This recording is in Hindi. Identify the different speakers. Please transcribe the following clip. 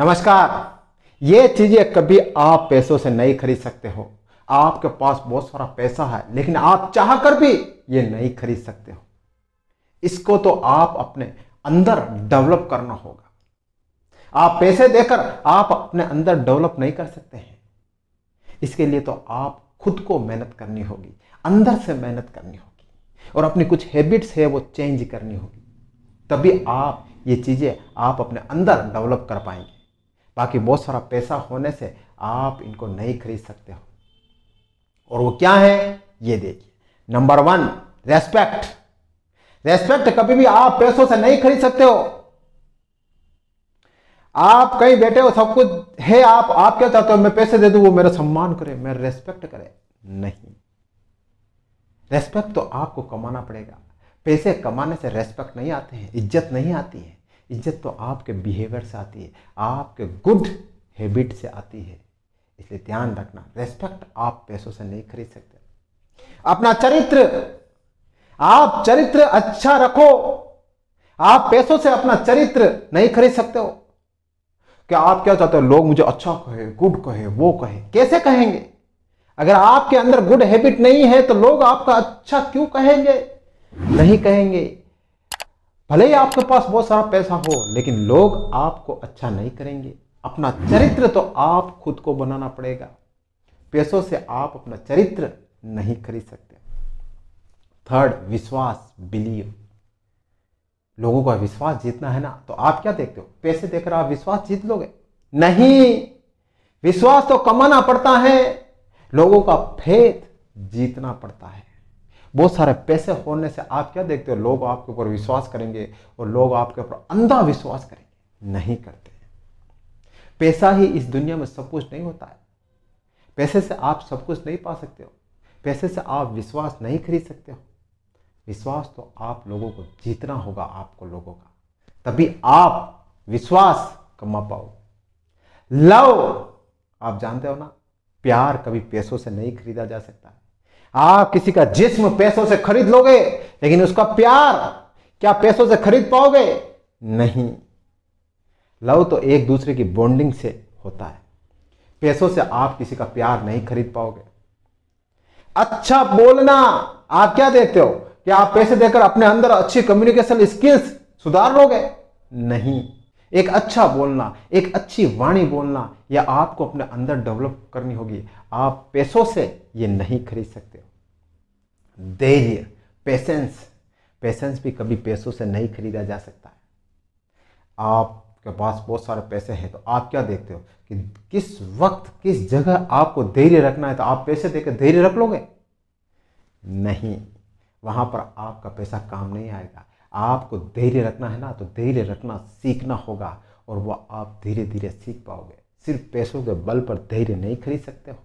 Speaker 1: नमस्कार ये चीजें कभी आप पैसों से नहीं खरीद सकते हो आपके पास बहुत सारा पैसा है लेकिन आप चाह कर भी ये नहीं खरीद सकते हो इसको तो आप अपने अंदर डेवलप करना होगा आप पैसे देकर आप अपने अंदर डेवलप नहीं कर सकते हैं इसके लिए तो आप खुद को मेहनत करनी होगी अंदर से मेहनत करनी होगी और अपनी कुछ हैबिट्स है वो चेंज करनी होगी तभी आप ये चीज़ें आप अपने अंदर डेवलप कर पाएंगे बाकी बहुत सारा पैसा होने से आप इनको नहीं खरीद सकते हो और वो क्या है ये देखिए नंबर वन रेस्पेक्ट रेस्पेक्ट कभी भी आप पैसों से नहीं खरीद सकते हो आप कहीं बैठे हो सब कुछ है आप आप क्या चाहते हो मैं पैसे दे दू वो मेरा सम्मान करे मेरा रेस्पेक्ट करे नहीं रेस्पेक्ट तो आपको कमाना पड़ेगा पैसे कमाने से रेस्पेक्ट नहीं आते हैं इज्जत नहीं आती है इज्जत तो आपके बिहेवियर से आती है आपके गुड हैबिट से आती है इसलिए ध्यान रखना रेस्पेक्ट आप पैसों से नहीं खरीद सकते अपना चरित्र आप चरित्र अच्छा रखो आप पैसों से अपना चरित्र नहीं खरीद सकते हो क्या आप क्या चाहते हो लोग मुझे अच्छा कहे गुड कहे वो कहे कैसे कहेंगे अगर आपके अंदर गुड हैबिट नहीं है तो लोग आपका अच्छा क्यों कहेंगे नहीं कहेंगे भले ही आपके पास बहुत सारा पैसा हो लेकिन लोग आपको अच्छा नहीं करेंगे अपना चरित्र तो आप खुद को बनाना पड़ेगा पैसों से आप अपना चरित्र नहीं खरीद सकते थर्ड विश्वास बिलीव लोगों का विश्वास जीतना है ना तो आप क्या देखते हो पैसे देकर आप विश्वास जीत लोगे नहीं विश्वास तो कमाना पड़ता है लोगों का फेथ जीतना पड़ता है बहुत सारे पैसे होने से आप क्या देखते हो लोग आपके ऊपर विश्वास करेंगे और लोग आपके ऊपर अंधा विश्वास करेंगे नहीं करते पैसा ही इस दुनिया में सब कुछ नहीं होता है पैसे से आप सब कुछ नहीं पा सकते हो पैसे से आप विश्वास नहीं खरीद सकते हो विश्वास तो आप लोगों को जीतना होगा आपको लोगों का तभी आप विश्वास कमा पाओ लव आप जानते हो ना प्यार कभी पैसों से नहीं खरीदा जा सकता है आप किसी का जिस्म पैसों से खरीद लोगे लेकिन उसका प्यार क्या पैसों से खरीद पाओगे नहीं लव तो एक दूसरे की बॉन्डिंग से होता है पैसों से आप किसी का प्यार नहीं खरीद पाओगे अच्छा बोलना आप क्या देखते हो कि आप पैसे देकर अपने अंदर अच्छी कम्युनिकेशन स्किल्स सुधार लोगे नहीं एक अच्छा बोलना एक अच्छी वाणी बोलना यह आपको अपने अंदर डेवलप करनी होगी आप पैसों से ये नहीं खरीद सकते धैर्य पेशेंस पेशेंस भी कभी पैसों से नहीं खरीदा जा सकता है आपके पास बहुत सारे पैसे हैं तो आप क्या देखते हो कि किस वक्त किस जगह आपको धैर्य रखना है तो आप पैसे देकर धैर्य रख लोगे नहीं वहां पर आपका पैसा काम नहीं आएगा आपको धैर्य रखना है ना तो धैर्य रखना सीखना होगा और वह आप धीरे धीरे सीख पाओगे सिर्फ पैसों के बल पर धैर्य नहीं खरीद सकते हो